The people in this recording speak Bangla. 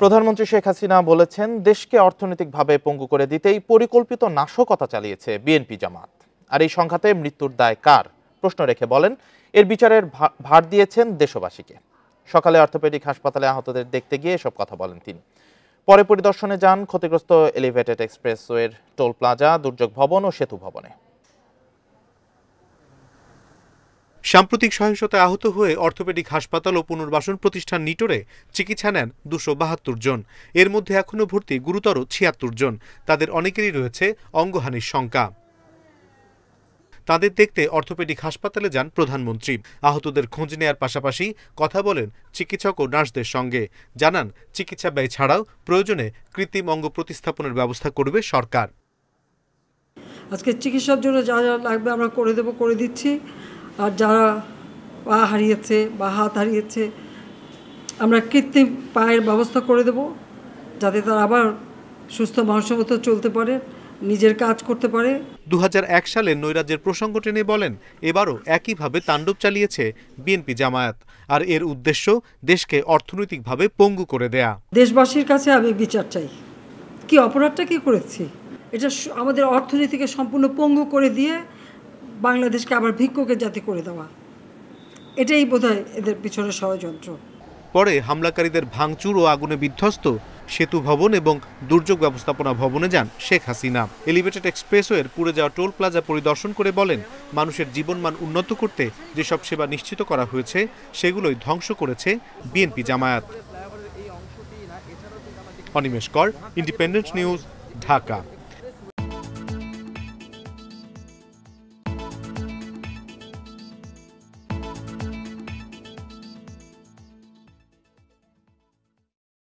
প্রধানমন্ত্রী শেখ হাসিনা বলেছেন দেশকে অর্থনৈতিকভাবে পঙ্গু করে দিতেই পরিকল্পিত নাশকতা চালিয়েছে বিএনপি জামাত আর এই সংঘাতে মৃত্যুর দায় কার প্রশ্ন রেখে বলেন এর বিচারের ভার দিয়েছেন দেশবাসীকে সকালে অর্থোপেডিক হাসপাতালে আহতদের দেখতে গিয়ে এসব কথা বলেন তিনি পরে পরিদর্শনে যান ক্ষতিগ্রস্ত এলিভেটেড এক্সপ্রেসওয়ের টোল প্লাজা দুর্যোগ ভবন ও সেতু ভবনে সাম্প্রতিক সহিংসতায় আহত হয়ে অর্থোপেডিক হাসপাতাল ও পুনর্বাসন প্রতিষ্ঠান নিটোরে চিকিৎসা নেন দুশো বাহাত্তর জন এর মধ্যে এখনও ভর্তি গুরুতর ছিয়াত্তর জন তাদের অনেকেরই রয়েছে অঙ্গহানির শঙ্কা তাদের দেখতে অর্থোপেডিক হাসপাতালে যান প্রধানমন্ত্রী আহতদের খোঁজ নেয়ার পাশাপাশি কথা বলেন চিকিৎসক ও নার্সদের সঙ্গে জানান চিকিৎসা ব্যয় ছাড়াও প্রয়োজনে কৃত্রিম অঙ্গ প্রতিস্থাপনের ব্যবস্থা করবে সরকার আজকে চিকিৎসার জন্য যা যা লাগবে আমরা করে দেবো করে দিচ্ছি আর যারা পা হারিয়েছে বা হাত হারিয়েছে আমরা কৃত্রিম পায়ের ব্যবস্থা করে দেব যাতে তারা আবার সুস্থ মানসম্মত চলতে পারে নিজের কাজ করতে পারে দু সালে নৈরাজ্যের প্রসঙ্গ টেনে বলেন এবারও একইভাবে তাণ্ডব চালিয়েছে বিএনপি জামায়াত আর এর উদ্দেশ্য দেশকে অর্থনৈতিকভাবে পঙ্গু করে দেয়া দেশবাসীর কাছে আমি বিচার চাই কি অপরাধটা কি করেছি এটা আমাদের অর্থনীতিকে সম্পূর্ণ পঙ্গু করে দিয়ে বাংলাদেশকে আবার ভিক্ষুকের জাতি করে দেওয়া এটাই বোধ এদের পিছনে ষড়যন্ত্র পরে হামলাকারীদের ভাঙচুর ও আগুনে বিধ্বস্ত সেতু ভবন এবং দুর্যোগ ব্যবস্থাপনা ভবনে যান শেখ হাসিনা এলিভেটেড এক্সপ্রেসওয়ের পুড়ে যাওয়া টোল প্লাজা পরিদর্শন করে বলেন মানুষের জীবনমান উন্নত করতে যেসব সেবা নিশ্চিত করা হয়েছে সেগুলোই ধ্বংস করেছে বিএনপি জামায়াত অনিমেষ কর ইন্ডিপেন্ডেন্ট নিউজ ঢাকা